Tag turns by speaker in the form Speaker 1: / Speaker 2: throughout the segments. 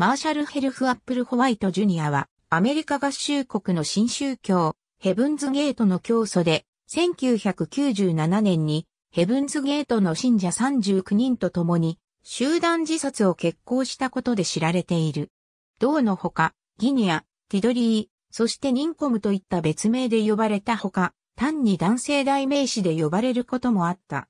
Speaker 1: マーシャル・ヘルフ・アップル・ホワイト・ジュニアは、アメリカ合衆国の新宗教、ヘブンズ・ゲートの教祖で、1997年に、ヘブンズ・ゲートの信者39人と共に、集団自殺を決行したことで知られている。同のほか、ギニア、ティドリー、そしてニンコムといった別名で呼ばれたほか、単に男性代名詞で呼ばれることもあった。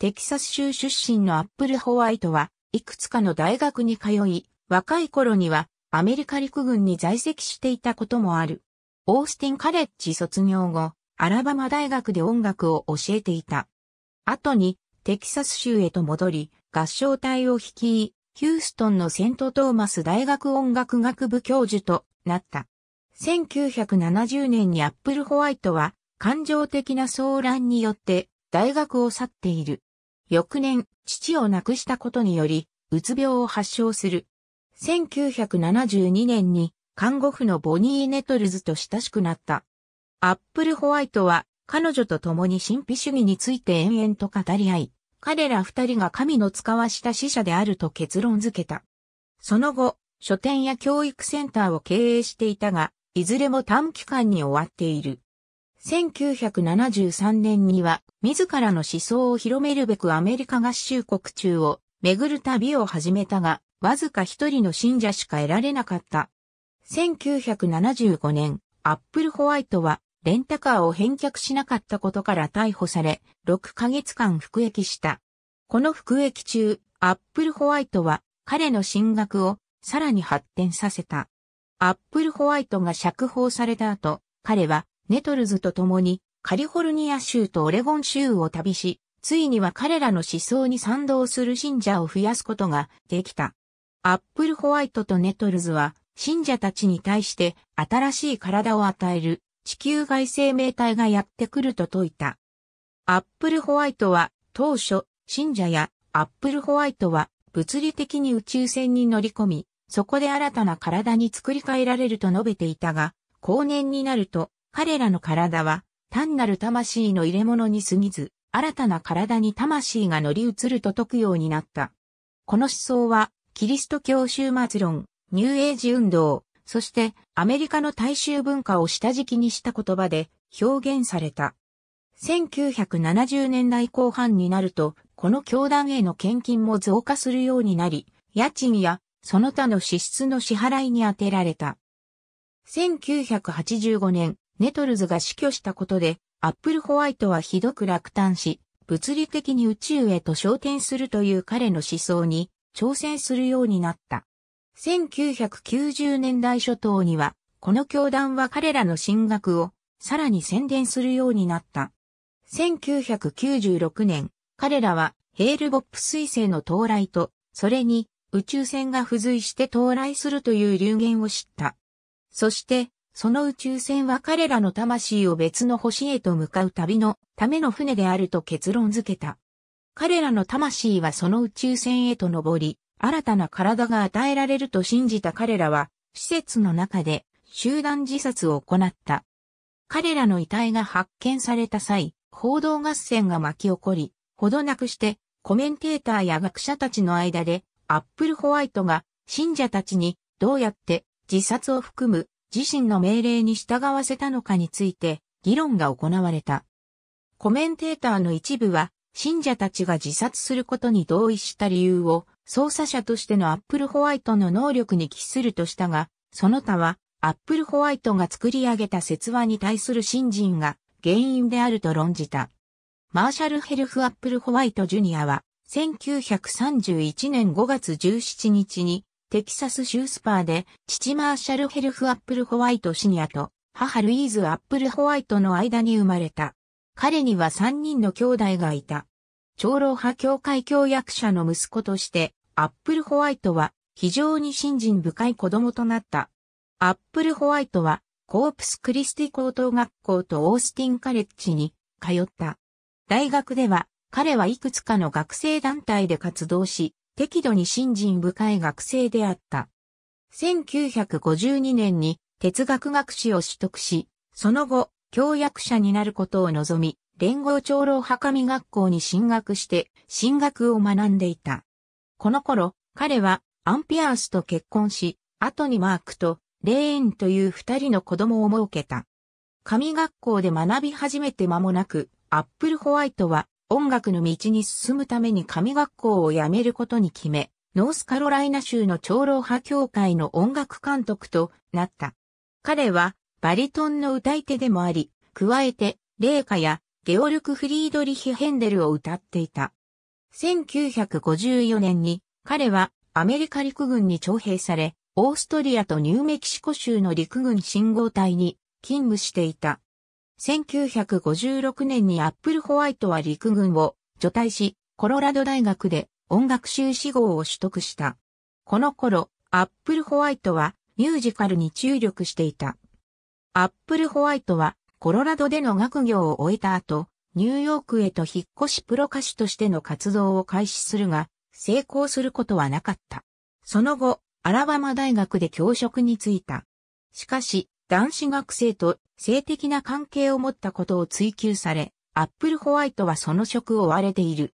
Speaker 1: テキサス州出身のアップルホワイトは、いくつかの大学に通い、若い頃にはアメリカ陸軍に在籍していたこともある。オースティンカレッジ卒業後、アラバマ大学で音楽を教えていた。後にテキサス州へと戻り、合唱隊を率い、ヒューストンのセントトーマス大学音楽学部教授となった。1970年にアップルホワイトは感情的な騒乱によって大学を去っている。翌年、父を亡くしたことにより、うつ病を発症する。1972年に看護婦のボニー・ネトルズと親しくなった。アップル・ホワイトは彼女と共に神秘主義について延々と語り合い、彼ら二人が神の使わした死者であると結論付けた。その後、書店や教育センターを経営していたが、いずれも短期間に終わっている。1973年には、自らの思想を広めるべくアメリカ合衆国中を巡る旅を始めたが、わずか一人の信者しか得られなかった。1975年、アップルホワイトはレンタカーを返却しなかったことから逮捕され、6ヶ月間服役した。この服役中、アップルホワイトは彼の進学をさらに発展させた。アップルホワイトが釈放された後、彼はネトルズと共にカリフォルニア州とオレゴン州を旅し、ついには彼らの思想に賛同する信者を増やすことができた。アップルホワイトとネトルズは、信者たちに対して新しい体を与える地球外生命体がやってくると説いた。アップルホワイトは当初、信者やアップルホワイトは物理的に宇宙船に乗り込み、そこで新たな体に作り変えられると述べていたが、後年になると彼らの体は単なる魂の入れ物に過ぎず、新たな体に魂が乗り移ると説くようになった。この思想はキリスト教終末論、ニューエイジ運動、そしてアメリカの大衆文化を下敷きにした言葉で表現された。1970年代後半になると、この教団への献金も増加するようになり、家賃やその他の支出の支払いに充てられた。1985年、ネトルズが死去したことで、アップルホワイトはひどく落胆し、物理的に宇宙へと昇天するという彼の思想に挑戦するようになった。1990年代初頭には、この教団は彼らの進学をさらに宣伝するようになった。1996年、彼らはヘールボップ彗星の到来と、それに宇宙船が付随して到来するという流言を知った。そして、その宇宙船は彼らの魂を別の星へと向かう旅のための船であると結論付けた。彼らの魂はその宇宙船へと登り、新たな体が与えられると信じた彼らは、施設の中で集団自殺を行った。彼らの遺体が発見された際、報道合戦が巻き起こり、ほどなくしてコメンテーターや学者たちの間で、アップルホワイトが信者たちにどうやって自殺を含む自身の命令に従わせたのかについて議論が行われた。コメンテーターの一部は信者たちが自殺することに同意した理由を、捜査者としてのアップルホワイトの能力に帰するとしたが、その他は、アップルホワイトが作り上げた説話に対する信心が原因であると論じた。マーシャル・ヘルフ・アップルホワイト・ジュニアは、1931年5月17日に、テキサス州スパーで、父マーシャル・ヘルフ・アップルホワイト・シニアと、母ルイーズ・アップルホワイトの間に生まれた。彼には3人の兄弟がいた。長老派教会協約者の息子として、アップルホワイトは非常に信心深い子供となった。アップルホワイトは、コープスクリスティ高等学校とオースティンカレッジに通った。大学では、彼はいくつかの学生団体で活動し、適度に信心深い学生であった。1952年に哲学学士を取得し、その後、教役者になることを望み、連合長老墓見学校に進学して、進学を学んでいた。この頃、彼はアンピアースと結婚し、後にマークとレーンという二人の子供を設けた。神学校で学び始めて間もなく、アップルホワイトは音楽の道に進むために神学校を辞めることに決め、ノースカロライナ州の長老派協会の音楽監督となった。彼はバリトンの歌い手でもあり、加えて、霊カやゲオルク・フリードリヒ・ヘンデルを歌っていた。1954年に彼はアメリカ陸軍に徴兵され、オーストリアとニューメキシコ州の陸軍信号隊に勤務していた。1956年にアップルホワイトは陸軍を除隊し、コロラド大学で音楽修士号を取得した。この頃、アップルホワイトはミュージカルに注力していた。アップルホワイトは、コロラドでの学業を終えた後、ニューヨークへと引っ越しプロ歌手としての活動を開始するが、成功することはなかった。その後、アラバマ大学で教職に就いた。しかし、男子学生と性的な関係を持ったことを追求され、アップルホワイトはその職を追われている。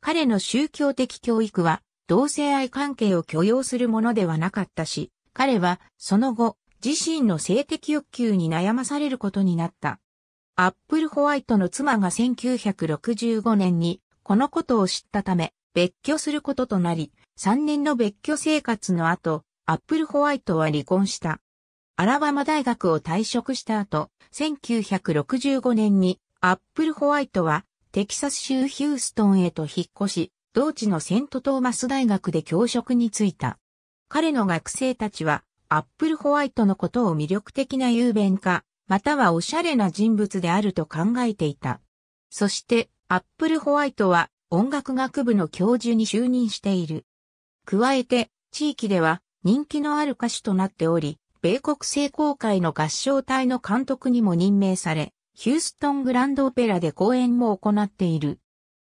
Speaker 1: 彼の宗教的教育は、同性愛関係を許容するものではなかったし、彼は、その後、自身の性的欲求に悩まされることになった。アップルホワイトの妻が1965年にこのことを知ったため、別居することとなり、3年の別居生活の後、アップルホワイトは離婚した。アラバマ大学を退職した後、1965年にアップルホワイトはテキサス州ヒューストンへと引っ越し、同地のセントトーマス大学で教職に就いた。彼の学生たちはアップルホワイトのことを魅力的な雄弁家、またはおしゃれな人物であると考えていた。そして、アップルホワイトは音楽学部の教授に就任している。加えて、地域では人気のある歌手となっており、米国聖公会の合唱隊の監督にも任命され、ヒューストングランドオペラで公演も行っている。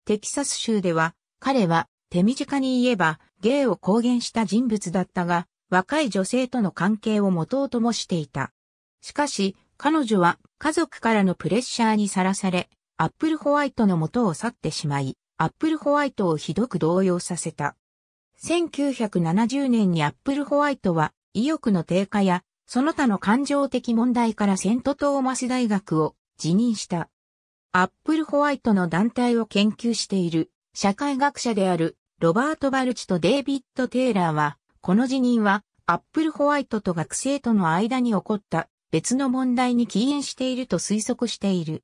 Speaker 1: テキサス州では、彼は手短に言えば芸を公言した人物だったが、若い女性との関係を持とうともしていた。しかし、彼女は家族からのプレッシャーにさらされ、アップルホワイトの元を去ってしまい、アップルホワイトをひどく動揺させた。1970年にアップルホワイトは意欲の低下やその他の感情的問題からセントトーマス大学を辞任した。アップルホワイトの団体を研究している社会学者であるロバート・バルチとデイビッド・テイラーはこの辞任は、アップルホワイトと学生との間に起こった別の問題に起因していると推測している。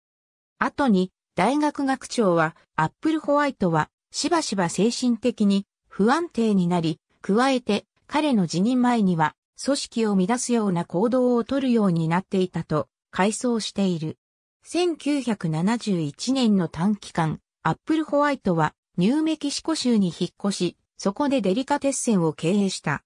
Speaker 1: 後に、大学学長は、アップルホワイトは、しばしば精神的に不安定になり、加えて、彼の辞任前には、組織を乱すような行動をとるようになっていたと、回想している。1971年の短期間、アップルホワイトは、ニューメキシコ州に引っ越し、そこでデリカテッセンを経営した。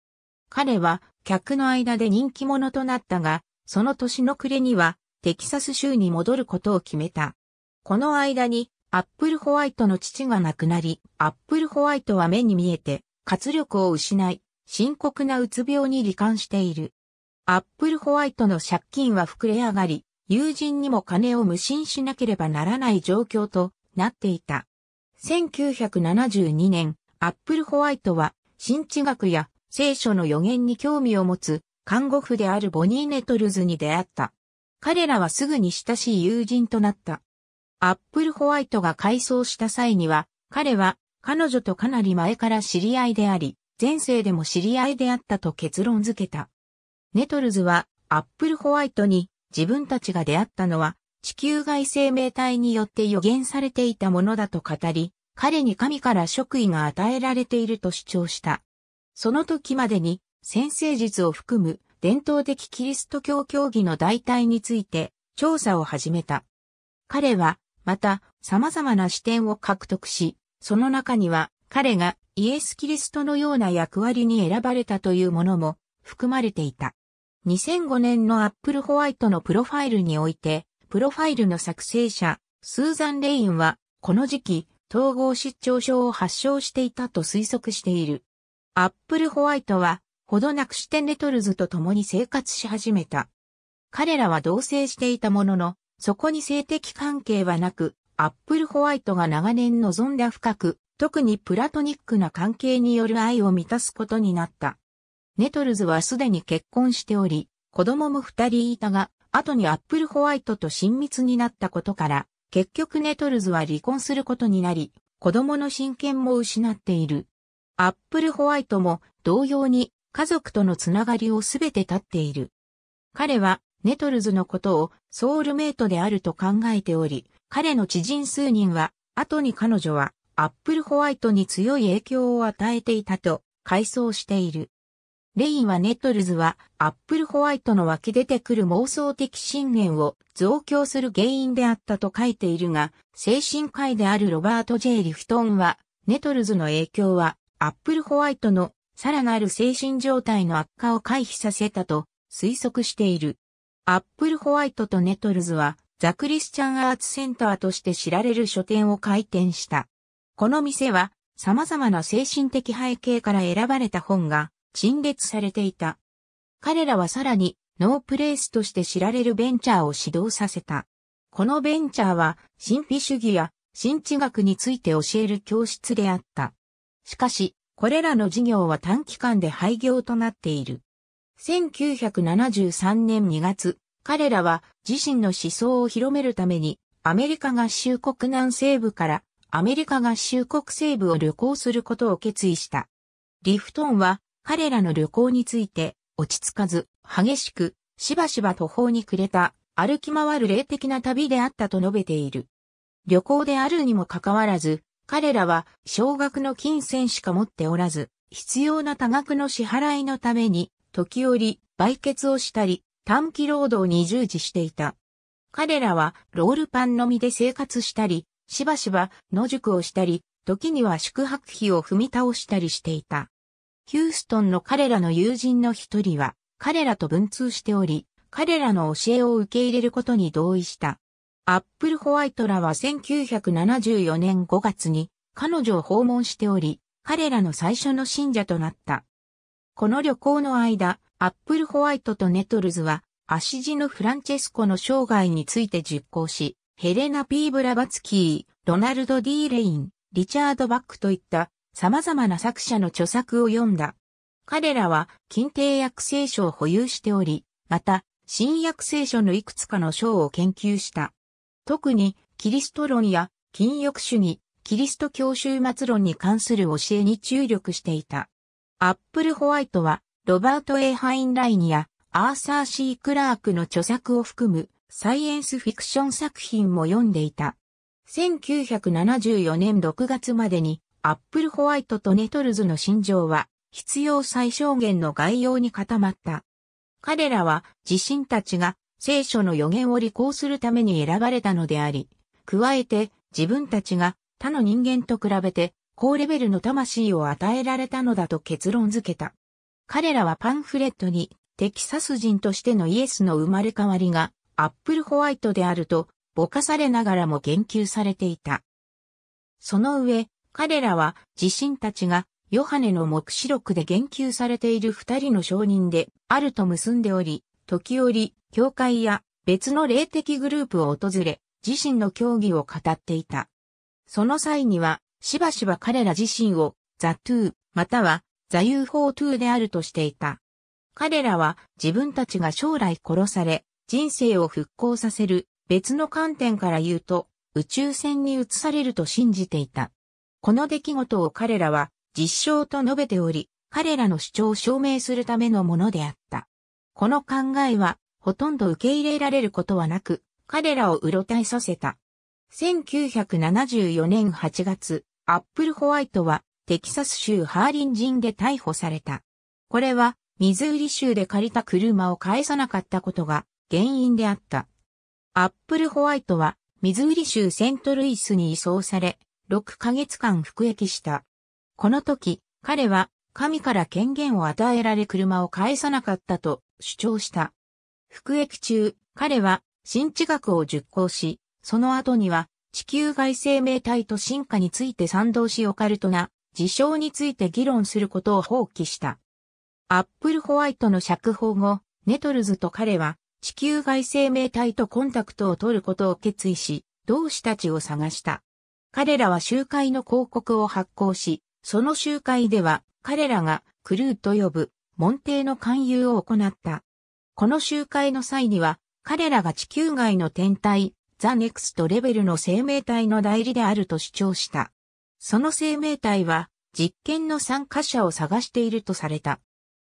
Speaker 1: 彼は客の間で人気者となったが、その年の暮れにはテキサス州に戻ることを決めた。この間にアップルホワイトの父が亡くなり、アップルホワイトは目に見えて活力を失い、深刻なうつ病に罹患している。アップルホワイトの借金は膨れ上がり、友人にも金を無心しなければならない状況となっていた。1972年、アップルホワイトは、新知学や聖書の予言に興味を持つ、看護婦であるボニー・ネトルズに出会った。彼らはすぐに親しい友人となった。アップルホワイトが改装した際には、彼は彼女とかなり前から知り合いであり、前世でも知り合いであったと結論付けた。ネトルズはアップルホワイトに自分たちが出会ったのは地球外生命体によって予言されていたものだと語り、彼に神から職位が与えられていると主張した。その時までに、先生術を含む伝統的キリスト教教義の代替について調査を始めた。彼は、また、様々な視点を獲得し、その中には、彼がイエス・キリストのような役割に選ばれたというものも含まれていた。2005年のアップルホワイトのプロファイルにおいて、プロファイルの作成者、スーザン・レインは、この時期、統合失調症を発症していたと推測している。アップルホワイトは、ほどなくしてレトルズと共に生活し始めた。彼らは同棲していたものの、そこに性的関係はなく、アップルホワイトが長年望んだ深く、特にプラトニックな関係による愛を満たすことになった。ネトルズはすでに結婚しており、子供も二人いたが、後にアップルホワイトと親密になったことから、結局ネトルズは離婚することになり、子供の親権も失っている。アップルホワイトも同様に家族とのつながりをすべて立っている。彼はネトルズのことをソウルメイトであると考えており、彼の知人数人は、後に彼女はアップルホワイトに強い影響を与えていたと回想している。レインはネットルズはアップルホワイトの湧き出てくる妄想的信念を増強する原因であったと書いているが、精神科医であるロバート・ジェイ・リフトンは、ネトルズの影響はアップルホワイトのさらなる精神状態の悪化を回避させたと推測している。アップルホワイトとネトルズはザ・クリスチャン・アーツ・センターとして知られる書店を開店した。この店は様々な精神的背景から選ばれた本が陳列されていた。彼らはさらにノープレイスとして知られるベンチャーを指導させた。このベンチャーは神秘主義や神知学について教える教室であった。しかし、これらの事業は短期間で廃業となっている。1973年2月、彼らは自身の思想を広めるために、アメリカ合衆国南西部からアメリカ合衆国西部を旅行することを決意した。リフトンは彼らの旅行について、落ち着かず、激しく、しばしば途方に暮れた、歩き回る霊的な旅であったと述べている。旅行であるにもかかわらず、彼らは少額の金銭しか持っておらず、必要な多額の支払いのために、時折、売血をしたり、短期労働に従事していた。彼らはロールパンのみで生活したり、しばしば野宿をしたり、時には宿泊費を踏み倒したりしていた。ヒューストンの彼らの友人の一人は、彼らと文通しており、彼らの教えを受け入れることに同意した。アップルホワイトらは1974年5月に彼女を訪問しており、彼らの最初の信者となった。この旅行の間、アップルホワイトとネトルズは、足地のフランチェスコの生涯について実行し、ヘレナ・ピー・ブラバツキー、ロナルド・ディー・レイン、リチャード・バックといった様々な作者の著作を読んだ。彼らは禁帝約聖書を保有しており、また、新約聖書のいくつかの章を研究した。特に、キリスト論や禁欲主義、キリスト教終末論に関する教えに注力していた。アップルホワイトは、ロバート・エハインラインやアーサー・シー・クラークの著作を含むサイエンスフィクション作品も読んでいた。1974年6月までにアップルホワイトとネトルズの心情は、必要最小限の概要に固まった。彼らは自身たちが聖書の予言を履行するために選ばれたのであり、加えて自分たちが他の人間と比べて高レベルの魂を与えられたのだと結論付けた。彼らはパンフレットにテキサス人としてのイエスの生まれ変わりがアップルホワイトであるとぼかされながらも言及されていた。その上、彼らは自身たちがヨハネの目視録で言及されている二人の証人であると結んでおり、時折、教会や別の霊的グループを訪れ、自身の教義を語っていた。その際には、しばしば彼ら自身をザ・トゥー、またはザ・ユー・フォー・トゥーであるとしていた。彼らは自分たちが将来殺され、人生を復興させる別の観点から言うと、宇宙船に移されると信じていた。この出来事を彼らは実証と述べており、彼らの主張を証明するためのものであった。この考えは、ほとんど受け入れられることはなく、彼らをうろたえさせた。1974年8月、アップルホワイトは、テキサス州ハーリン人で逮捕された。これは、ミズーリ州で借りた車を返さなかったことが原因であった。アップルホワイトは、ミズーリ州セントルイスに移送され、6ヶ月間服役した。この時、彼は神から権限を与えられ車を返さなかったと主張した。服役中、彼は新知学を熟考し、その後には地球外生命体と進化について賛同しオカルトな事象について議論することを放棄した。アップルホワイトの釈放後、ネトルズと彼は地球外生命体とコンタクトを取ることを決意し、同志たちを探した。彼らは集会の広告を発行し、その集会では彼らがクルーと呼ぶ門弟の勧誘を行った。この集会の際には彼らが地球外の天体ザ・ネクストレベルの生命体の代理であると主張した。その生命体は実験の参加者を探しているとされた。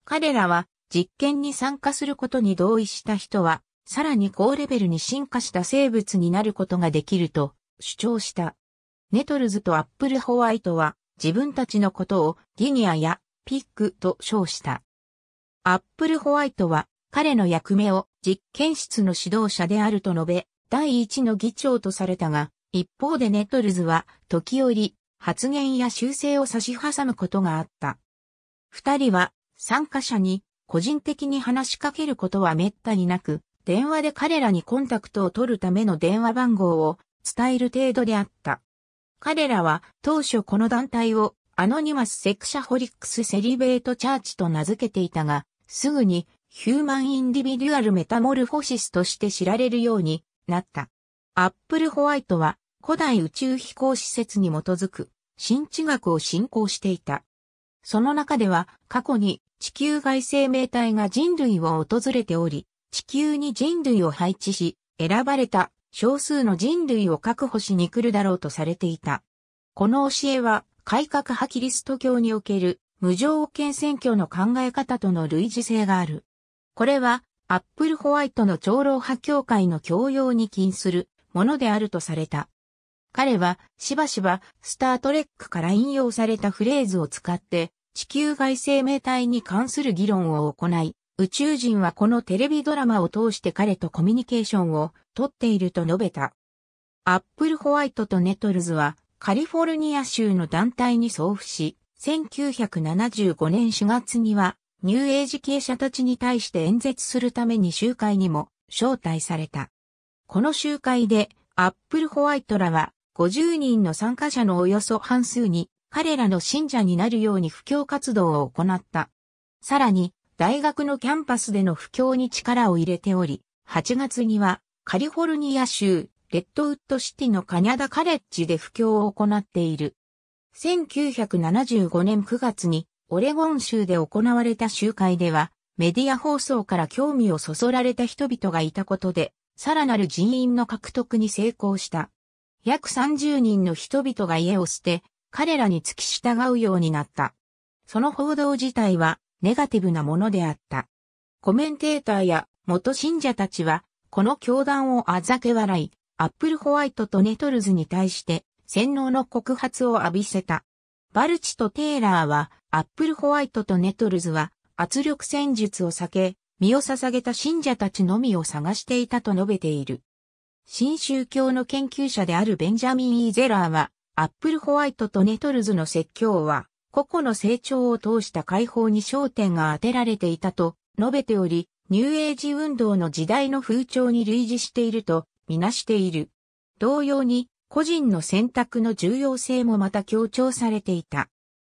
Speaker 1: 彼らは実験に参加することに同意した人は、さらに高レベルに進化した生物になることができると主張した。ネトルズとアップルホワイトは自分たちのことをギニアやピックと称した。アップルホワイトは彼の役目を実験室の指導者であると述べ、第一の議長とされたが、一方でネトルズは時折発言や修正を差し挟むことがあった。二人は参加者に個人的に話しかけることは滅多になく、電話で彼らにコンタクトを取るための電話番号を伝える程度であった。彼らは当初この団体をアノニマスセクシャホリックスセリベートチャーチと名付けていたが、すぐにヒューマンインディビデュアルメタモルフォシスとして知られるようになった。アップルホワイトは古代宇宙飛行施設に基づく新地学を進行していた。その中では過去に地球外生命体が人類を訪れており、地球に人類を配置し、選ばれた少数の人類を確保しに来るだろうとされていた。この教えは、改革派キリスト教における無条件選挙の考え方との類似性がある。これは、アップルホワイトの長老派教会の教養に禁するものであるとされた。彼は、しばしば、スタートレックから引用されたフレーズを使って、地球外生命体に関する議論を行い、宇宙人はこのテレビドラマを通して彼とコミュニケーションを取っていると述べた。アップルホワイトとネトルズはカリフォルニア州の団体に送付し、1975年4月にはニューエイジ経者たちに対して演説するために集会にも招待された。この集会でアップルホワイトらは50人の参加者のおよそ半数に彼らの信者になるように布教活動を行った。さらに大学のキャンパスでの布教に力を入れており、8月にはカリフォルニア州レッドウッドシティのカニャダカレッジで布教を行っている。1975年9月にオレゴン州で行われた集会では、メディア放送から興味をそそられた人々がいたことで、さらなる人員の獲得に成功した。約30人の人々が家を捨て、彼らに付き従うようになった。その報道自体はネガティブなものであった。コメンテーターや元信者たちは、この教団をあざけ笑い、アップルホワイトとネトルズに対して洗脳の告発を浴びせた。バルチとテイラーは、アップルホワイトとネトルズは圧力戦術を避け、身を捧げた信者たちのみを探していたと述べている。新宗教の研究者であるベンジャミン・イーゼラーは、アップルホワイトとネトルズの説教は、個々の成長を通した解放に焦点が当てられていたと述べており、ニューエイジ運動の時代の風潮に類似しているとみなしている。同様に、個人の選択の重要性もまた強調されていた。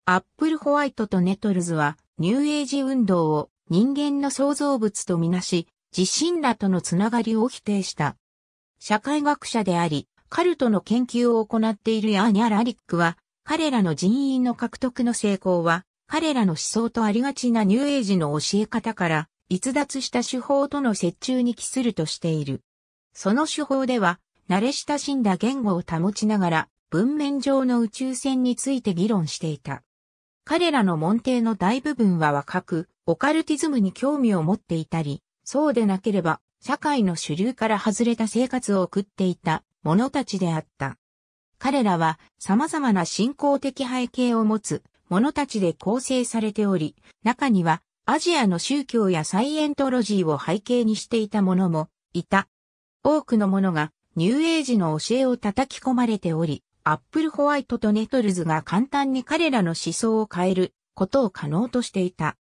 Speaker 1: アップルホワイトとネトルズは、ニューエイジ運動を人間の創造物とみなし、自身らとのつながりを否定した。社会学者であり、カルトの研究を行っているヤーニャ・ラリックは、彼らの人員の獲得の成功は、彼らの思想とありがちなニューエイジの教え方から、逸脱した手法との折衷に帰するとしている。その手法では、慣れ親しんだ言語を保ちながら、文面上の宇宙船について議論していた。彼らの門弟の大部分は若く、オカルティズムに興味を持っていたり、そうでなければ、社会の主流から外れた生活を送っていた者たちであった。彼らは様々な信仰的背景を持つ者たちで構成されており、中にはアジアの宗教やサイエントロジーを背景にしていた者もいた。多くの者がニューエイジの教えを叩き込まれており、アップルホワイトとネトルズが簡単に彼らの思想を変えることを可能としていた。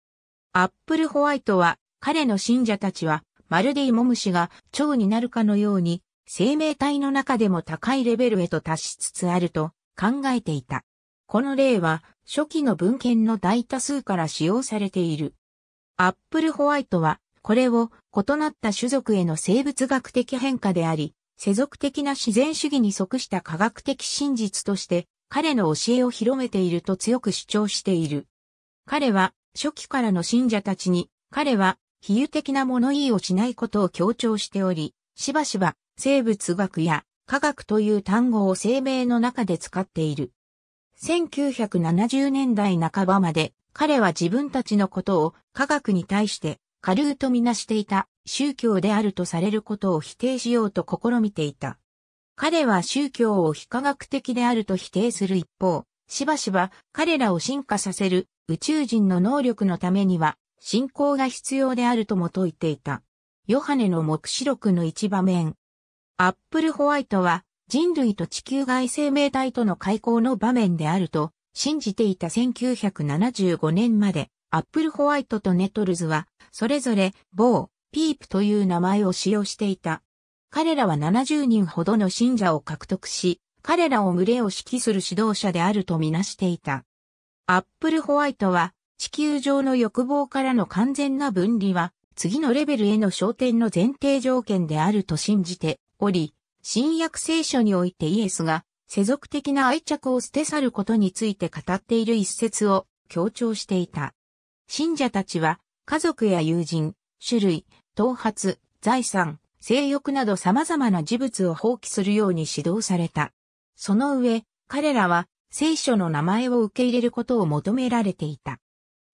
Speaker 1: アップルホワイトは彼の信者たちはまるでイモムシが蝶になるかのように生命体の中でも高いレベルへと達しつつあると考えていた。この例は初期の文献の大多数から使用されている。アップルホワイトはこれを異なった種族への生物学的変化であり、世俗的な自然主義に即した科学的真実として彼の教えを広めていると強く主張している。彼は初期からの信者たちに彼は比喩的な物言いをしないことを強調しており、しばしば生物学や科学という単語を声明の中で使っている。1970年代半ばまで彼は自分たちのことを科学に対して軽うとみなしていた宗教であるとされることを否定しようと試みていた。彼は宗教を非科学的であると否定する一方、しばしば彼らを進化させる宇宙人の能力のためには信仰が必要であるとも説いていた。ヨハネの目視録の一場面、アップルホワイトは人類と地球外生命体との開口の場面であると信じていた1975年までアップルホワイトとネトルズはそれぞれ某ピープという名前を使用していた。彼らは70人ほどの信者を獲得し、彼らを群れを指揮する指導者であるとみなしていた。アップルホワイトは地球上の欲望からの完全な分離は次のレベルへの昇天の前提条件であると信じており、新約聖書においてイエスが世俗的な愛着を捨て去ることについて語っている一節を強調していた。信者たちは家族や友人、種類、頭髪、財産、性欲など様々な事物を放棄するように指導された。その上、彼らは聖書の名前を受け入れることを求められていた。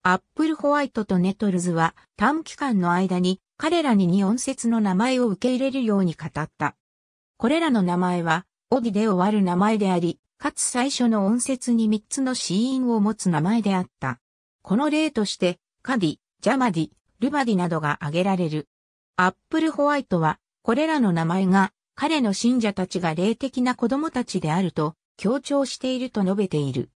Speaker 1: アップルホワイトとネトルズは短期間の間に彼らに日本説の名前を受け入れるように語った。これらの名前は、オディで終わる名前であり、かつ最初の音節に三つの子音を持つ名前であった。この例として、カディ、ジャマディ、ルバディなどが挙げられる。アップルホワイトは、これらの名前が、彼の信者たちが霊的な子供たちであると、強調していると述べている。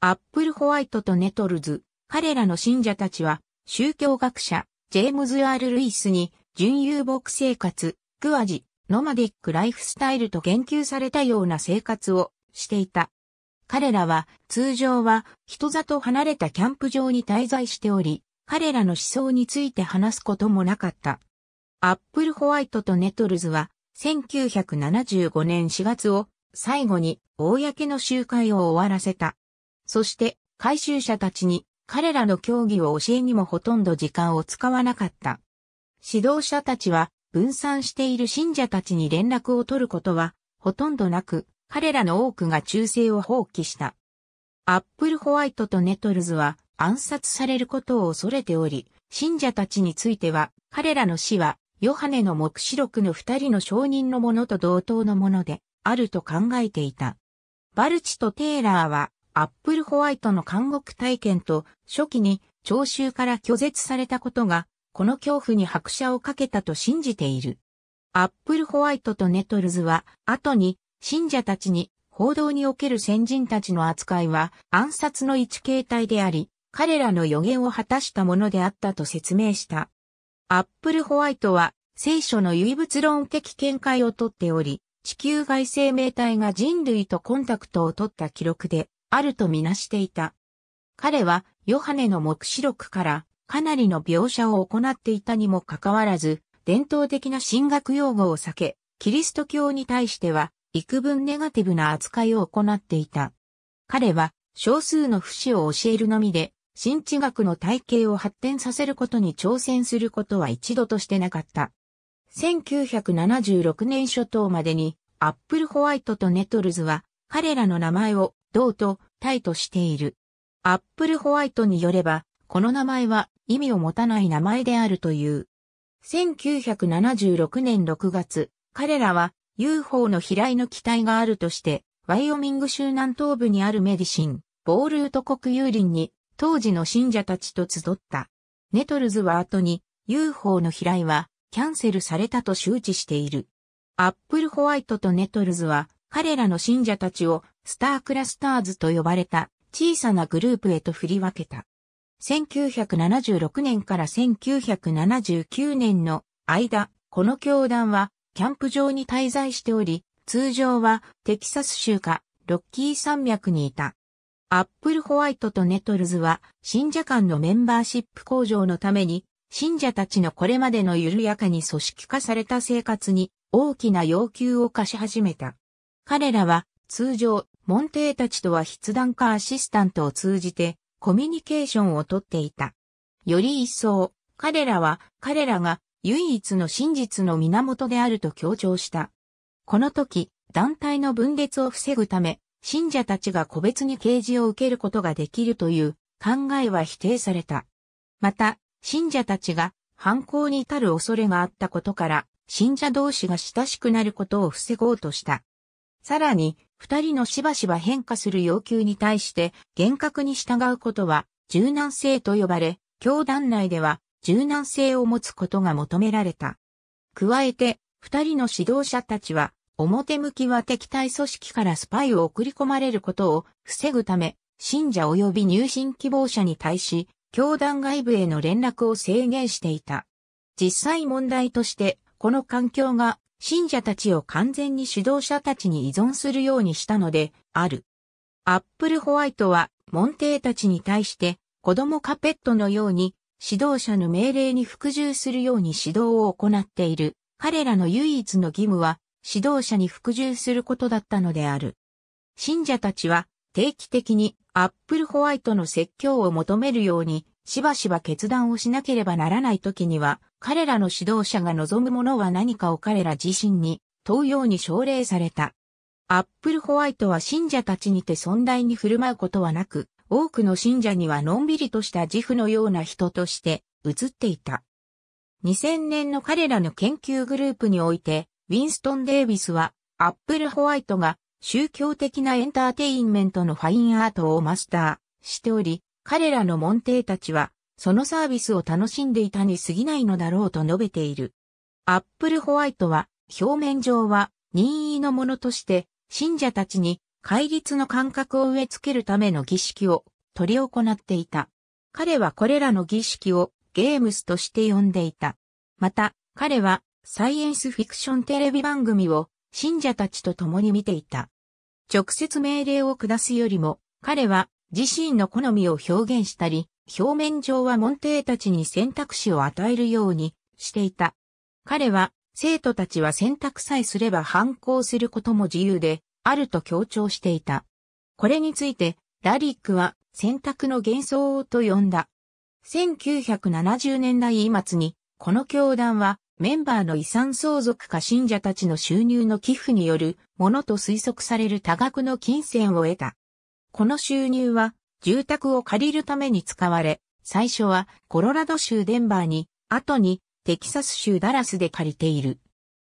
Speaker 1: アップルホワイトとネトルズ、彼らの信者たちは、宗教学者、ジェームズ・アール・ルイスに、準遊牧生活、クワジ、ノマディック・ライフスタイルと言及されたような生活をしていた。彼らは通常は人里離れたキャンプ場に滞在しており、彼らの思想について話すこともなかった。アップルホワイトとネトルズは1975年4月を最後に公の集会を終わらせた。そして回収者たちに彼らの競技を教えにもほとんど時間を使わなかった。指導者たちは分散している信者たちに連絡を取ることはほとんどなく、彼らの多くが忠誠を放棄した。アップルホワイトとネトルズは暗殺されることを恐れており、信者たちについては、彼らの死は、ヨハネの目視録の二人の証人のものと同等のもので、あると考えていた。バルチとテイラーは、アップルホワイトの監獄体験と初期に聴衆から拒絶されたことが、この恐怖に拍車をかけたと信じている。アップルホワイトとネトルズは、後に信者たちに報道における先人たちの扱いは暗殺の一形態であり、彼らの予言を果たしたものであったと説明した。アップルホワイトは聖書の唯物論的見解をとっており、地球外生命体が人類とコンタクトを取った記録で、あるとみなしていた。彼はヨハネの目視録からかなりの描写を行っていたにもかかわらず、伝統的な神学用語を避け、キリスト教に対しては幾分ネガティブな扱いを行っていた。彼は少数の不死を教えるのみで、新知学の体系を発展させることに挑戦することは一度としてなかった。1976年初頭までに、アップルホワイトとネトルズは彼らの名前を同とタイとしている。アップルホワイトによれば、この名前は意味を持たない名前であるという。1976年6月、彼らは UFO の飛来の機体があるとして、ワイオミング州南東部にあるメディシン、ボールート国有林に当時の信者たちと集った。ネトルズは後に UFO の飛来はキャンセルされたと周知している。アップルホワイトとネトルズは彼らの信者たちをスタークラスターズと呼ばれた小さなグループへと振り分けた。1976年から1979年の間、この教団はキャンプ場に滞在しており、通常はテキサス州かロッキー山脈にいた。アップルホワイトとネトルズは信者間のメンバーシップ向上のために信者たちのこれまでの緩やかに組織化された生活に大きな要求を課し始めた。彼らは通常テ弟たちとは筆談かアシスタントを通じてコミュニケーションをとっていた。より一層、彼らは彼らが唯一の真実の源であると強調した。この時、団体の分裂を防ぐため、信者たちが個別に掲示を受けることができるという考えは否定された。また、信者たちが犯行に至る恐れがあったことから、信者同士が親しくなることを防ごうとした。さらに、二人のしばしば変化する要求に対して厳格に従うことは柔軟性と呼ばれ、教団内では柔軟性を持つことが求められた。加えて、二人の指導者たちは、表向きは敵対組織からスパイを送り込まれることを防ぐため、信者及び入信希望者に対し、教団外部への連絡を制限していた。実際問題として、この環境が信者たちを完全に指導者たちに依存するようにしたので、ある。アップルホワイトは、モンテたちに対して、子供カペットのように、指導者の命令に服従するように指導を行っている。彼らの唯一の義務は、指導者に服従することだったのである。信者たちは、定期的にアップルホワイトの説教を求めるように、しばしば決断をしなければならない時には、彼らの指導者が望むものは何かを彼ら自身に問うように奨励された。アップルホワイトは信者たちにて尊大に振る舞うことはなく、多くの信者にはのんびりとした自負のような人として映っていた。2000年の彼らの研究グループにおいて、ウィンストン・デイビスは、アップルホワイトが宗教的なエンターテインメントのファインアートをマスターしており、彼らの門弟たちはそのサービスを楽しんでいたに過ぎないのだろうと述べている。アップルホワイトは、表面上は任意のものとして、信者たちに戒律の感覚を植え付けるための儀式を取り行っていた。彼はこれらの儀式をゲームスとして呼んでいた。また、彼はサイエンスフィクションテレビ番組を信者たちと共に見ていた。直接命令を下すよりも、彼は自身の好みを表現したり、表面上は門弟たちに選択肢を与えるようにしていた。彼は、生徒たちは選択さえすれば反抗することも自由で、あると強調していた。これについて、ラリックは選択の幻想と呼んだ。1970年代末に、この教団はメンバーの遺産相続か信者たちの収入の寄付によるものと推測される多額の金銭を得た。この収入は住宅を借りるために使われ、最初はコロラド州デンバーに、後にテキサス州ダラスで借りている。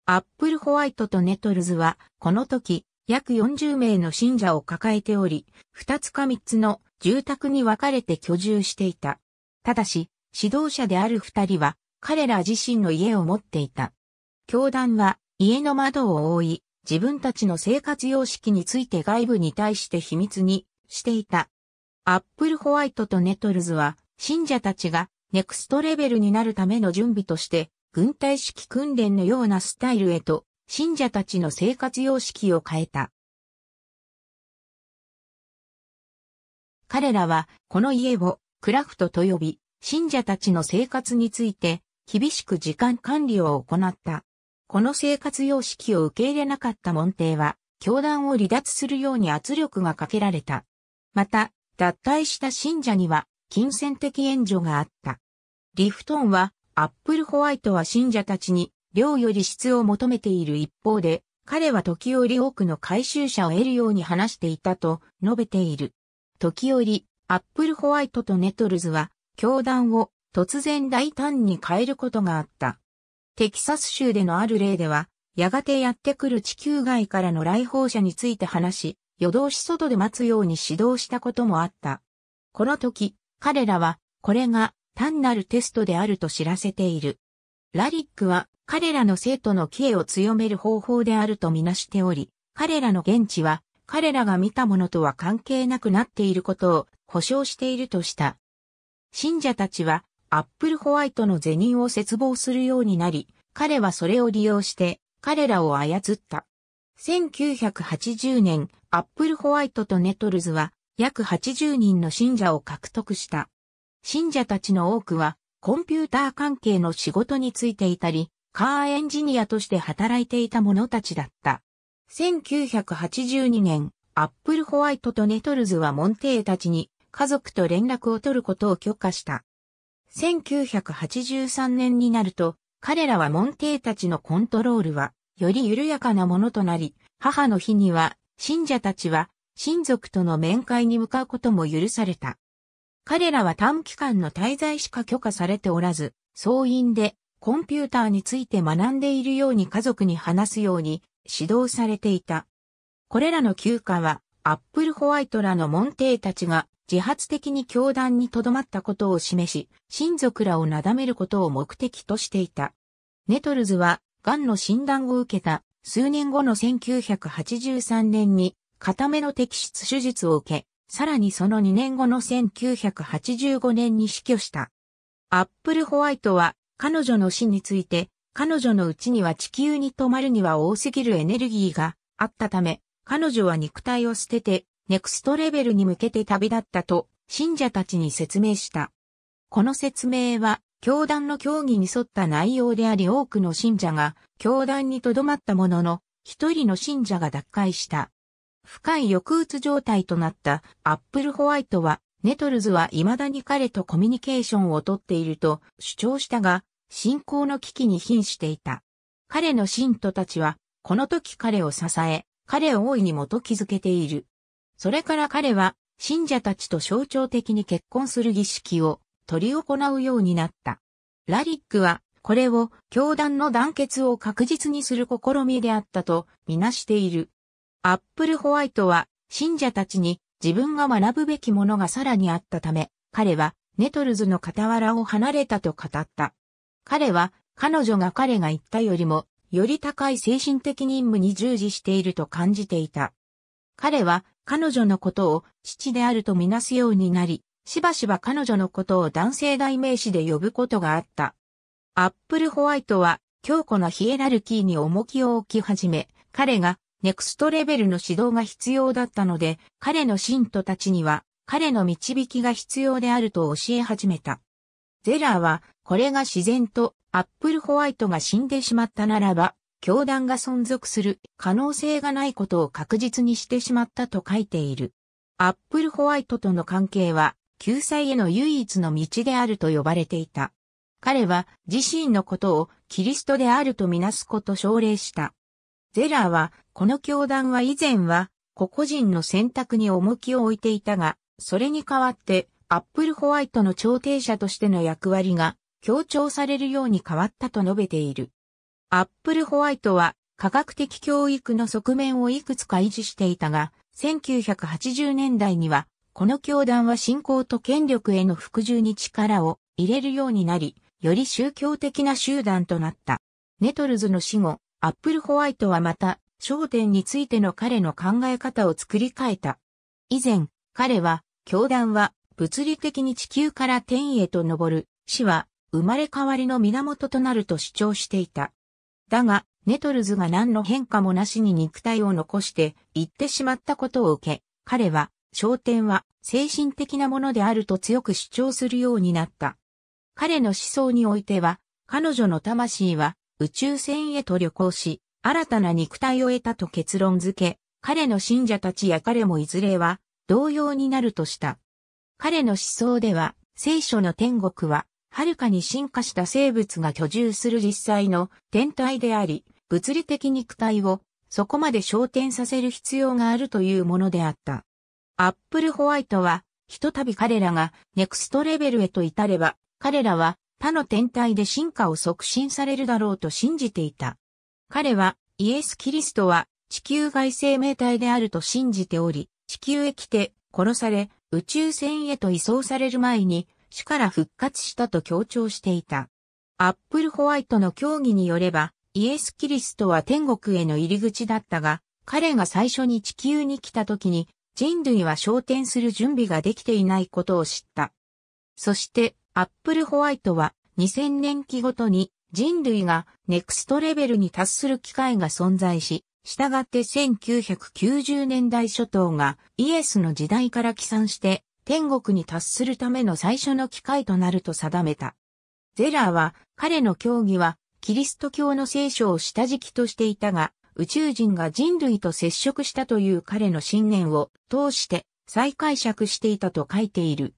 Speaker 1: アップルホワイトとネトルズは、この時、約40名の信者を抱えており、2つか3つの住宅に分かれて居住していた。ただし、指導者である2人は、彼ら自身の家を持っていた。教団は、家の窓を覆い、自分たちの生活様式について外部に対して秘密にしていた。アップルホワイトとネトルズは、信者たちがネクストレベルになるための準備として、軍隊式訓練のようなスタイルへと、信者たちの生活様式を変えた。彼らは、この家を、クラフトと呼び、信者たちの生活について、厳しく時間管理を行った。この生活様式を受け入れなかった門弟は、教団を離脱するように圧力がかけられた。また、脱退した信者には金銭的援助があった。リフトンは、アップルホワイトは信者たちに、量より質を求めている一方で、彼は時折多くの回収者を得るように話していたと述べている。時折、アップルホワイトとネトルズは、教団を突然大胆に変えることがあった。テキサス州でのある例では、やがてやってくる地球外からの来訪者について話し、夜通し外で待つように指導したこともあった。この時、彼らは、これが単なるテストであると知らせている。ラリックは、彼らの生徒の気を強める方法であるとみなしており、彼らの現地は、彼らが見たものとは関係なくなっていることを保証しているとした。信者たちは、アップルホワイトの是認を絶望するようになり、彼はそれを利用して、彼らを操った。1980年、アップルホワイトとネトルズは約80人の信者を獲得した。信者たちの多くはコンピューター関係の仕事についていたり、カーエンジニアとして働いていた者たちだった。1982年、アップルホワイトとネトルズはモンテーたちに家族と連絡を取ることを許可した。1983年になると、彼らはモンテーたちのコントロールはより緩やかなものとなり、母の日には、信者たちは、親族との面会に向かうことも許された。彼らは短期間の滞在しか許可されておらず、総員でコンピューターについて学んでいるように家族に話すように指導されていた。これらの休暇は、アップルホワイトらの門弟たちが自発的に教団に留まったことを示し、親族らをなだめることを目的としていた。ネトルズは癌の診断を受けた数年後の1983年に固めの摘出手術を受け、さらにその2年後の1985年に死去した。アップルホワイトは彼女の死について、彼女のうちには地球に泊まるには多すぎるエネルギーがあったため、彼女は肉体を捨てて、ネクストレベルに向けて旅立ったと、信者たちに説明した。この説明は、教団の教義に沿った内容であり多くの信者が教団に留まったものの、一人の信者が脱会した。深い抑うつ状態となったアップルホワイトは、ネトルズは未だに彼とコミュニケーションをとっていると主張したが、信仰の危機に瀕していた。彼の信徒たちは、この時彼を支え、彼を大いにも気づけている。それから彼は、信者たちと象徴的に結婚する儀式を取り行うようになった。ラリックは、これを教団の団結を確実にする試みであったとみなしている。アップルホワイトは、信者たちに自分が学ぶべきものがさらにあったため、彼はネトルズの傍らを離れたと語った。彼は、彼女が彼が言ったよりも、より高い精神的任務に従事していると感じていた。彼は、彼女のことを父であるとみなすようになり、しばしば彼女のことを男性代名詞で呼ぶことがあった。アップルホワイトは強固なヒエラルキーに重きを置き始め、彼がネクストレベルの指導が必要だったので、彼の信徒たちには彼の導きが必要であると教え始めた。ゼラーは、これが自然とアップルホワイトが死んでしまったならば、教団が存続する可能性がないことを確実にしてしまったと書いている。アップルホワイトとの関係は救済への唯一の道であると呼ばれていた。彼は自身のことをキリストであるとみなすこと奨励した。ゼラーは、この教団は以前は、個々人の選択に重きを置いていたが、それに代わって、アップルホワイトの調停者としての役割が強調されるように変わったと述べている。アップルホワイトは科学的教育の側面をいくつか維持していたが、1980年代にはこの教団は信仰と権力への服従に力を入れるようになり、より宗教的な集団となった。ネトルズの死後、アップルホワイトはまた、焦点についての彼の考え方を作り変えた。以前、彼は、教団は、物理的に地球から天へと昇る、死は、生まれ変わりの源となると主張していた。だが、ネトルズが何の変化もなしに肉体を残して、行ってしまったことを受け、彼は、焦点は精神的なものであると強く主張するようになった。彼の思想においては、彼女の魂は宇宙船へと旅行し、新たな肉体を得たと結論付け、彼の信者たちや彼もいずれは同様になるとした。彼の思想では、聖書の天国は、はるかに進化した生物が居住する実際の天体であり、物理的肉体をそこまで焦点させる必要があるというものであった。アップルホワイトは、ひとたび彼らがネクストレベルへと至れば、彼らは他の天体で進化を促進されるだろうと信じていた。彼はイエス・キリストは地球外生命体であると信じており、地球へ来て殺され宇宙船へと移送される前に死から復活したと強調していた。アップルホワイトの協議によれば、イエス・キリストは天国への入り口だったが、彼が最初に地球に来た時に人類は昇天する準備ができていないことを知った。そして、アップルホワイトは2000年期ごとに人類がネクストレベルに達する機会が存在し、従って1990年代初頭がイエスの時代から起算して天国に達するための最初の機会となると定めた。ゼラーは彼の教義はキリスト教の聖書を下敷きとしていたが、宇宙人が人類と接触したという彼の信念を通して再解釈していたと書いている。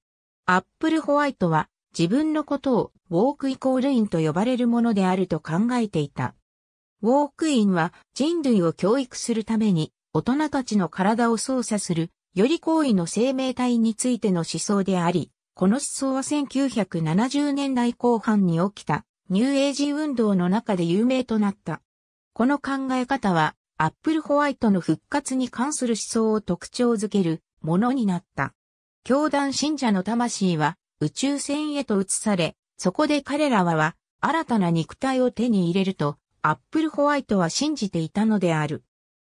Speaker 1: アップルホワイトは自分のことをウォークイコールインと呼ばれるものであると考えていた。ウォークインは人類を教育するために大人たちの体を操作するより行為の生命体についての思想であり、この思想は1970年代後半に起きたニューエイジ運動の中で有名となった。この考え方は、アップルホワイトの復活に関する思想を特徴づけるものになった。教団信者の魂は宇宙船へと移され、そこで彼らは新たな肉体を手に入れると、アップルホワイトは信じていたのである。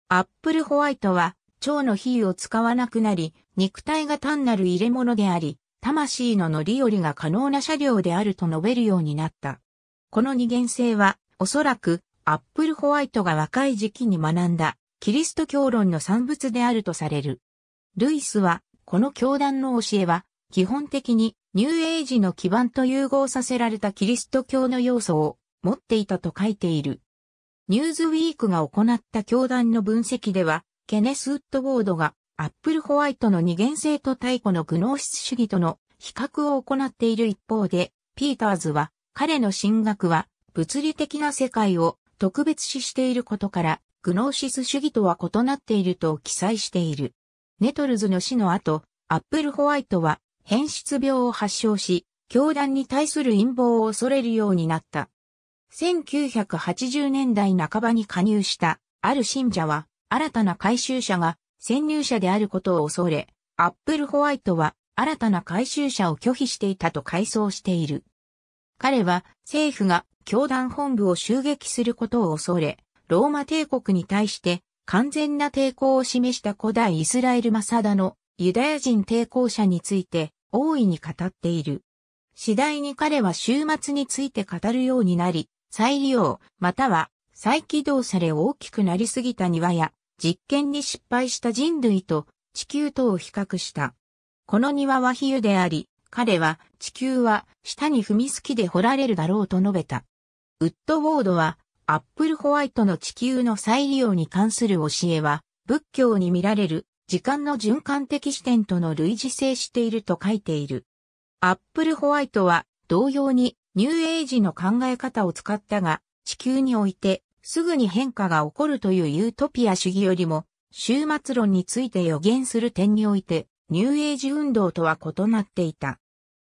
Speaker 1: アップルホワイトは、蝶の比喩を使わなくなり、肉体が単なる入れ物であり、魂の乗り降りが可能な車両であると述べるようになった。この二元性は、おそらく、アップルホワイトが若い時期に学んだキリスト教論の産物であるとされる。ルイスは、この教団の教えは、基本的にニューエイジの基盤と融合させられたキリスト教の要素を持っていたと書いている。ニューズウィークが行った教団の分析では、ケネス・ウッドボードがアップルホワイトの二元性と太古のグノーシス主義との比較を行っている一方で、ピーターズは彼の進学は物理的な世界を特別視していることから、グノーシス主義とは異なっていると記載している。ネトルズの死の後、アップルホワイトは変質病を発症し、教団に対する陰謀を恐れるようになった。1980年代半ばに加入したある信者は新たな回収者が潜入者であることを恐れ、アップルホワイトは新たな回収者を拒否していたと回想している。彼は政府が教団本部を襲撃することを恐れ、ローマ帝国に対して完全な抵抗を示した古代イスラエルマサダのユダヤ人抵抗者について大いに語っている。次第に彼は終末について語るようになり、再利用、または再起動され大きくなりすぎた庭や、実験に失敗した人類と地球とを比較した。この庭は比喩であり、彼は地球は下に踏みすきで掘られるだろうと述べた。ウッドウォードはアップルホワイトの地球の再利用に関する教えは仏教に見られる時間の循環的視点との類似性していると書いている。アップルホワイトは同様にニューエイジの考え方を使ったが地球においてすぐに変化が起こるというユートピア主義よりも終末論について予言する点においてニューエイジ運動とは異なっていた。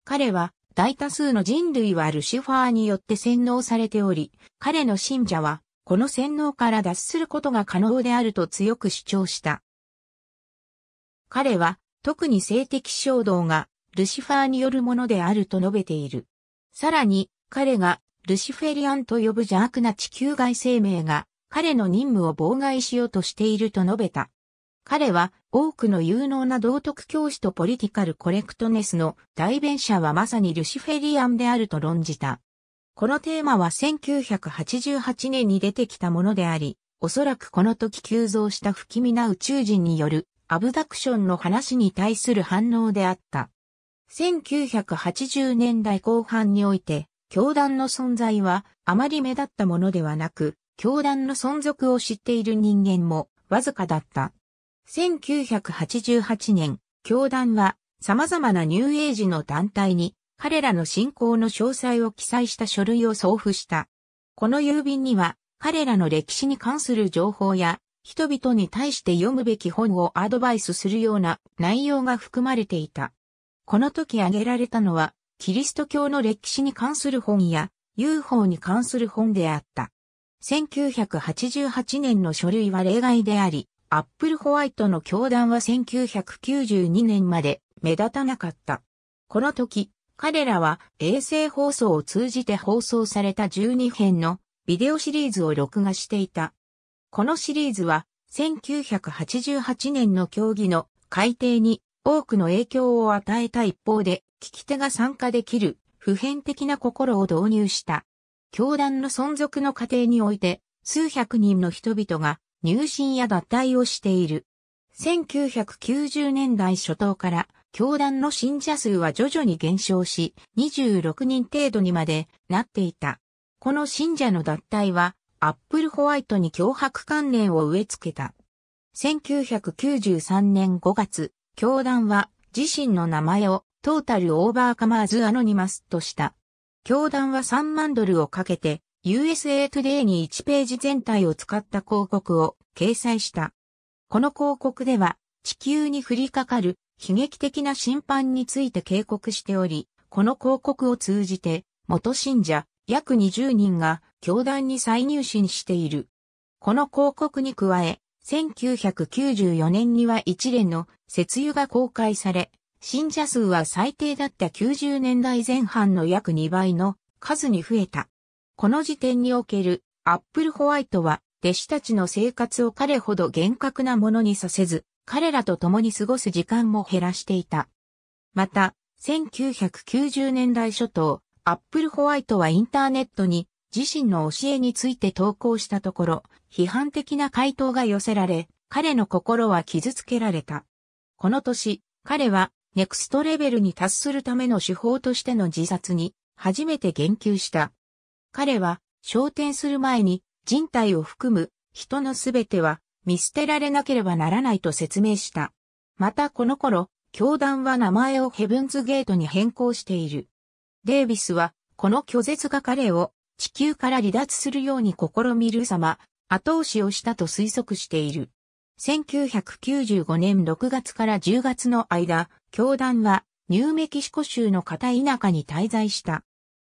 Speaker 1: 彼は大多数の人類はルシファーによって洗脳されており、彼の信者はこの洗脳から脱することが可能であると強く主張した。彼は特に性的衝動がルシファーによるものであると述べている。さらに彼がルシフェリアンと呼ぶ邪悪な地球外生命が彼の任務を妨害しようとしていると述べた。彼は多くの有能な道徳教師とポリティカルコレクトネスの代弁者はまさにルシフェリアンであると論じた。このテーマは1988年に出てきたものであり、おそらくこの時急増した不気味な宇宙人によるアブダクションの話に対する反応であった。1980年代後半において、教団の存在はあまり目立ったものではなく、教団の存続を知っている人間もわずかだった。1988年、教団は様々なニューエイジの団体に彼らの信仰の詳細を記載した書類を送付した。この郵便には彼らの歴史に関する情報や人々に対して読むべき本をアドバイスするような内容が含まれていた。この時挙げられたのはキリスト教の歴史に関する本や UFO に関する本であった。1988年の書類は例外であり、アップルホワイトの教団は1992年まで目立たなかった。この時、彼らは衛星放送を通じて放送された12編のビデオシリーズを録画していた。このシリーズは1988年の競技の改定に多くの影響を与えた一方で、聞き手が参加できる普遍的な心を導入した。教団の存続の過程において、数百人の人々が入信や脱退をしている。1990年代初頭から教団の信者数は徐々に減少し、26人程度にまでなっていた。この信者の脱退は、アップルホワイトに脅迫関連を植え付けた。1993年5月、教団は自身の名前をトータルオーバーカマーズアノニマスとした。教団は3万ドルをかけて USA Today に1ページ全体を使った広告を掲載した。この広告では地球に降りかかる悲劇的な審判について警告しており、この広告を通じて元信者約20人が教団に再入信している。この広告に加え、1994年には一連の節油が公開され、信者数は最低だった90年代前半の約2倍の数に増えた。この時点におけるアップルホワイトは弟子たちの生活を彼ほど厳格なものにさせず、彼らと共に過ごす時間も減らしていた。また、1990年代初頭、アップルホワイトはインターネットに自身の教えについて投稿したところ、批判的な回答が寄せられ、彼の心は傷つけられた。この年、彼はネクストレベルに達するための手法としての自殺に初めて言及した。彼は、昇天する前に、人体を含む人のすべては見捨てられなければならないと説明した。またこの頃、教団は名前をヘブンズゲートに変更している。デイビスは、この拒絶が彼を地球から離脱するように試みる様、後押しをしたと推測している。1995年6月から10月の間、教団はニューメキシコ州の片田舎に滞在した。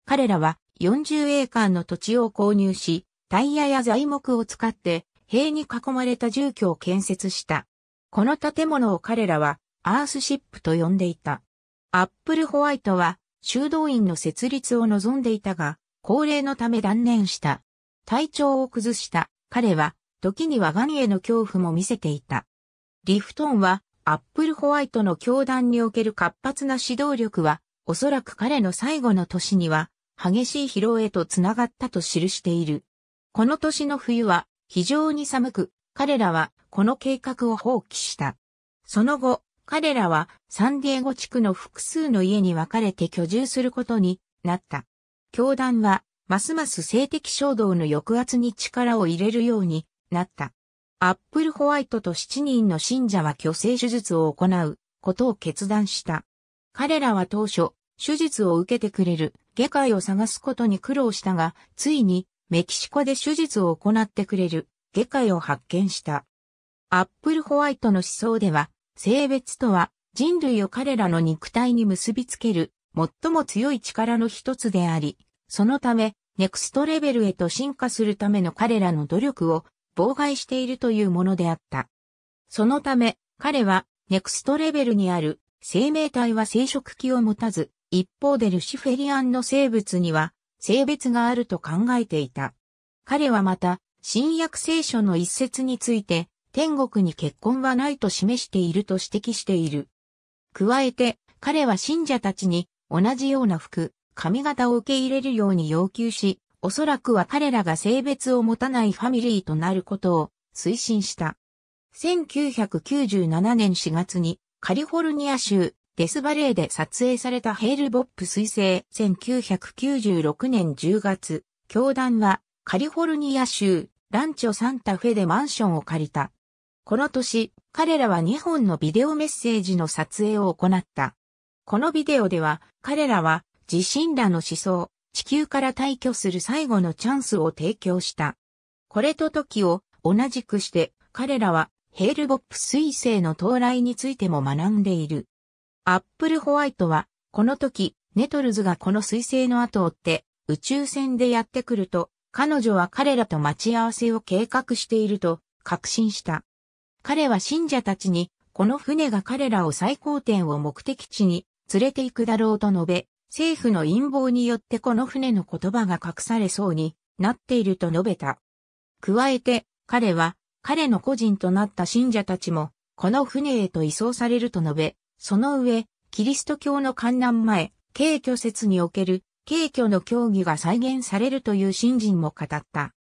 Speaker 1: 彼らは40エーカーの土地を購入し、タイヤや材木を使って塀に囲まれた住居を建設した。この建物を彼らはアースシップと呼んでいた。アップルホワイトは修道院の設立を望んでいたが、高齢のため断念した。体調を崩した彼は、時にはガニへの恐怖も見せていた。リフトンは、アップルホワイトの教団における活発な指導力は、おそらく彼の最後の年には、激しい疲労へとつながったと記している。この年の冬は非常に寒く、彼らはこの計画を放棄した。その後、彼らはサンディエゴ地区の複数の家に分かれて居住することになった。教団は、ますます性的衝動の抑圧に力を入れるようになった。アップルホワイトと7人の信者は虚勢手術を行うことを決断した。彼らは当初、手術を受けてくれる外科医を探すことに苦労したが、ついにメキシコで手術を行ってくれる外科医を発見した。アップルホワイトの思想では、性別とは人類を彼らの肉体に結びつける最も強い力の一つであり、そのため、ネクストレベルへと進化するための彼らの努力を妨害しているというものであった。そのため、彼は、ネクストレベルにある生命体は生殖器を持たず、一方でルシフェリアンの生物には性別があると考えていた。彼はまた、新約聖書の一節について、天国に結婚はないと示していると指摘している。加えて、彼は信者たちに同じような服、髪型を受け入れるように要求し、おそらくは彼らが性別を持たないファミリーとなることを推進した。1997年4月にカリフォルニア州デスバレーで撮影されたヘールボップ彗星1996年10月、教団はカリフォルニア州ランチョサンタフェでマンションを借りた。この年、彼らは2本のビデオメッセージの撮影を行った。このビデオでは、彼らは自身らの思想、地球から退去する最後のチャンスを提供した。これと時を同じくして、彼らはヘールボップ彗星の到来についても学んでいる。アップルホワイトは、この時、ネトルズがこの彗星の後を追って、宇宙船でやってくると、彼女は彼らと待ち合わせを計画していると確信した。彼は信者たちに、この船が彼らを最高点を目的地に連れて行くだろうと述べ、政府の陰謀によってこの船の言葉が隠されそうになっていると述べた。加えて、彼は、彼の個人となった信者たちも、この船へと移送されると述べ、その上、キリスト教の観覧前、軽挙説における、軽挙の教義が再現されるという信心も語った。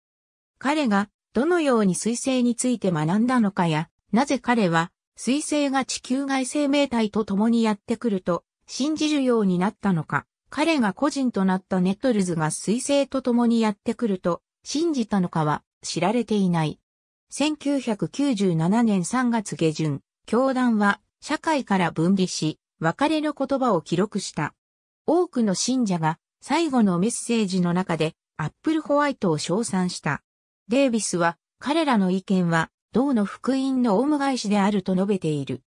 Speaker 1: 彼が、どのように彗星について学んだのかや、なぜ彼は、彗星が地球外生命体と共にやってくると、信じるようになったのか、彼が個人となったネットルズが彗星と共にやってくると、信じたのかは、知られていない。1997年3月下旬、教団は社会から分離し、別れの言葉を記録した。多くの信者が最後のメッセージの中でアップルホワイトを称賛した。デイビスは彼らの意見は同の福音のオウム返しであると述べている。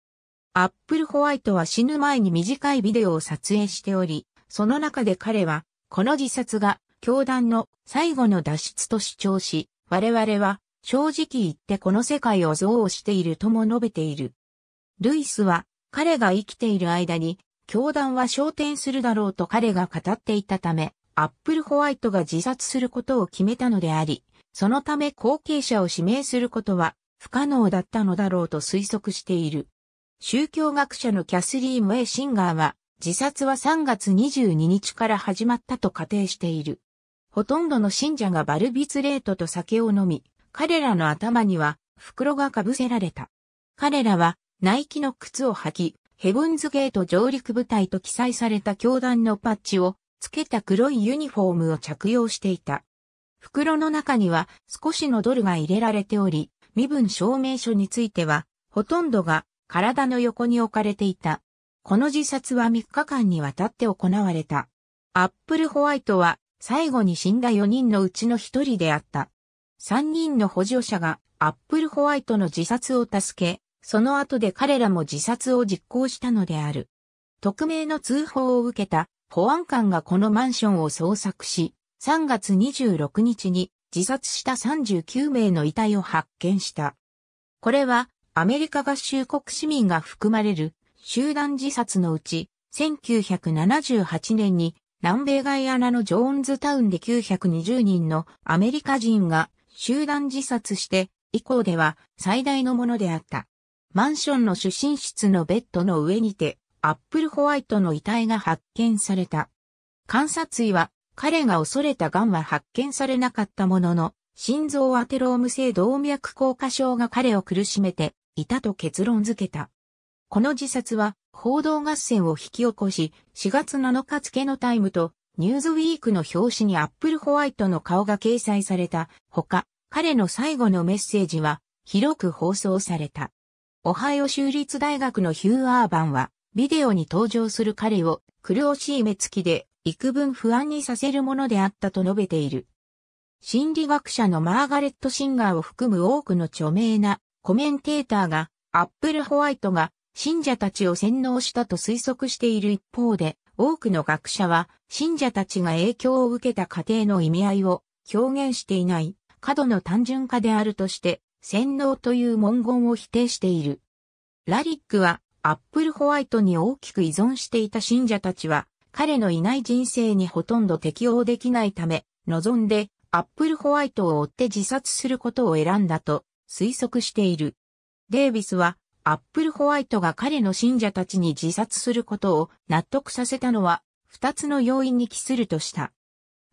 Speaker 1: アップルホワイトは死ぬ前に短いビデオを撮影しており、その中で彼は、この自殺が教団の最後の脱出と主張し、我々は正直言ってこの世界を憎悪しているとも述べている。ルイスは彼が生きている間に教団は昇天するだろうと彼が語っていたため、アップルホワイトが自殺することを決めたのであり、そのため後継者を指名することは不可能だったのだろうと推測している。宗教学者のキャスリー・ムエ・シンガーは、自殺は3月22日から始まったと仮定している。ほとんどの信者がバルビツレートと酒を飲み、彼らの頭には袋がかぶせられた。彼らはナイキの靴を履き、ヘブンズゲート上陸部隊と記載された教団のパッチを付けた黒いユニフォームを着用していた。袋の中には少しのドルが入れられており、身分証明書については、ほとんどが体の横に置かれていた。この自殺は3日間にわたって行われた。アップルホワイトは最後に死んだ4人のうちの1人であった。3人の補助者がアップルホワイトの自殺を助け、その後で彼らも自殺を実行したのである。匿名の通報を受けた保安官がこのマンションを捜索し、3月26日に自殺した39名の遺体を発見した。これはアメリカ合衆国市民が含まれる集団自殺のうち、1978年に南米ガイアナのジョーンズタウンで920人のアメリカ人が集団自殺して、以降では最大のものであった。マンションの主寝室のベッドの上にて、アップルホワイトの遺体が発見された。観察医は、彼が恐れた癌は発見されなかったものの、心臓アテローム性動脈硬化症が彼を苦しめていたと結論付けた。この自殺は報道合戦を引き起こし、4月7日付のタイムとニューズウィークの表紙にアップルホワイトの顔が掲載されたほか、彼の最後のメッセージは広く放送された。オハイオ州立大学のヒュー・アーバンは、ビデオに登場する彼を苦しい目つきで幾分不安にさせるものであったと述べている。心理学者のマーガレット・シンガーを含む多くの著名なコメンテーターが、アップル・ホワイトが信者たちを洗脳したと推測している一方で、多くの学者は信者たちが影響を受けた過程の意味合いを表現していない過度の単純化であるとして洗脳という文言を否定している。ラリックはアップルホワイトに大きく依存していた信者たちは彼のいない人生にほとんど適応できないため、望んでアップルホワイトを追って自殺することを選んだと推測している。デイビスはアップルホワイトが彼の信者たちに自殺することを納得させたのは二つの要因に帰するとした。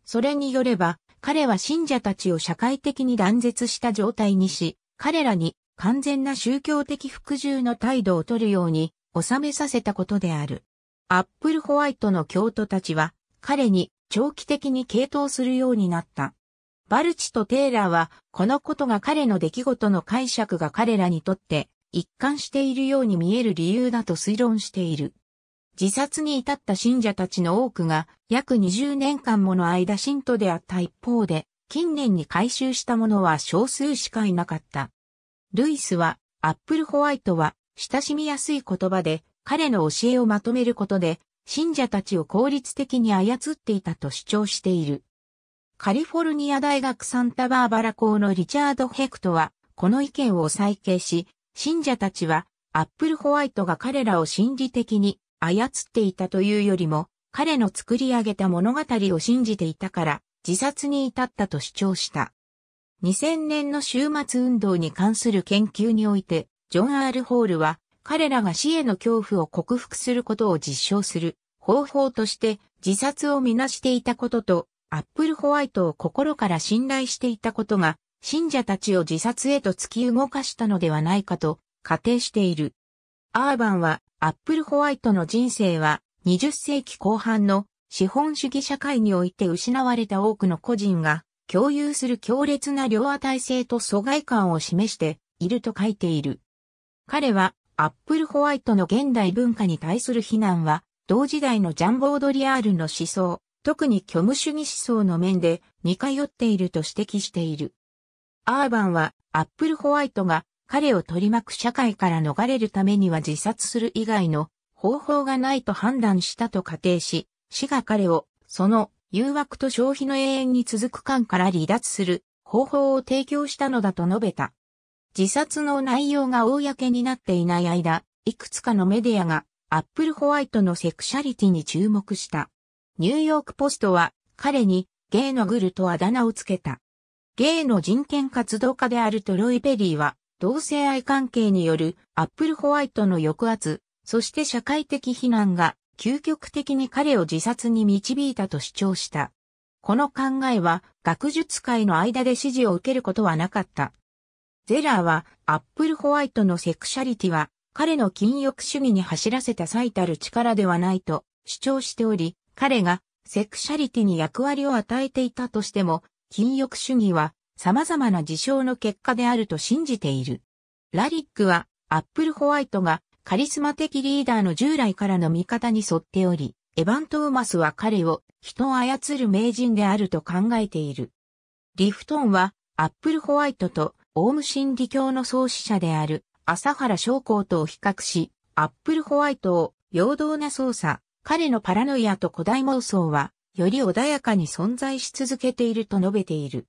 Speaker 1: それによれば彼は信者たちを社会的に断絶した状態にし、彼らに完全な宗教的服従の態度をとるように収めさせたことである。アップルホワイトの教徒たちは彼に長期的に傾倒するようになった。バルチとテーラーはこのことが彼の出来事の解釈が彼らにとって一貫しているように見える理由だと推論している。自殺に至った信者たちの多くが約20年間もの間信徒であった一方で、近年に回収したものは少数しかいなかった。ルイスは、アップルホワイトは、親しみやすい言葉で、彼の教えをまとめることで、信者たちを効率的に操っていたと主張している。カリフォルニア大学サンタバーバラ校のリチャード・ヘクトは、この意見を再掲し、信者たちは、アップルホワイトが彼らを心理的に操っていたというよりも、彼の作り上げた物語を信じていたから、自殺に至ったと主張した。2000年の終末運動に関する研究において、ジョン・アール・ホールは、彼らが死への恐怖を克服することを実証する方法として自殺をみなしていたこととアップルホワイトを心から信頼していたことが信者たちを自殺へと突き動かしたのではないかと仮定している。アーバンはアップルホワイトの人生は20世紀後半の資本主義社会において失われた多くの個人が共有する強烈な両体性と疎外感を示していると書いている。彼はアップルホワイトの現代文化に対する非難は同時代のジャンボードリアールの思想、特に虚無主義思想の面で似通っていると指摘している。アーバンはアップルホワイトが彼を取り巻く社会から逃れるためには自殺する以外の方法がないと判断したと仮定し、死が彼をその誘惑と消費の永遠に続く間から離脱する方法を提供したのだと述べた。自殺の内容が公になっていない間、いくつかのメディアがアップルホワイトのセクシャリティに注目した。ニューヨークポストは彼にゲイのグルとあだ名をつけた。ゲイの人権活動家であるトロイ・ペリーは同性愛関係によるアップルホワイトの抑圧、そして社会的非難が究極的に彼を自殺に導いたと主張した。この考えは学術界の間で支持を受けることはなかった。ゼラーはアップルホワイトのセクシャリティは彼の禁欲主義に走らせた最たる力ではないと主張しており、彼がセクシャリティに役割を与えていたとしても、禁欲主義は様々な事象の結果であると信じている。ラリックは、アップルホワイトがカリスマ的リーダーの従来からの見方に沿っており、エヴァン・トーマスは彼を人を操る名人であると考えている。リフトンは、アップルホワイトとオウム真理教の創始者である朝原昌光とを比較し、アップルホワイトを陽動な操作、彼のパラノイアと古代妄想は、より穏やかに存在し続けていると述べている。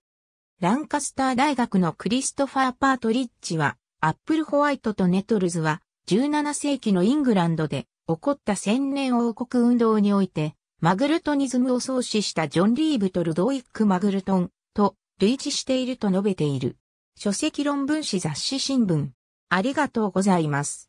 Speaker 1: ランカスター大学のクリストファー・パートリッチは、アップルホワイトとネトルズは、17世紀のイングランドで起こった千年王国運動において、マグルトニズムを創始したジョン・リーブとルドイック・マグルトンと類似していると述べている。書籍論文誌雑誌新聞。ありがとうございます。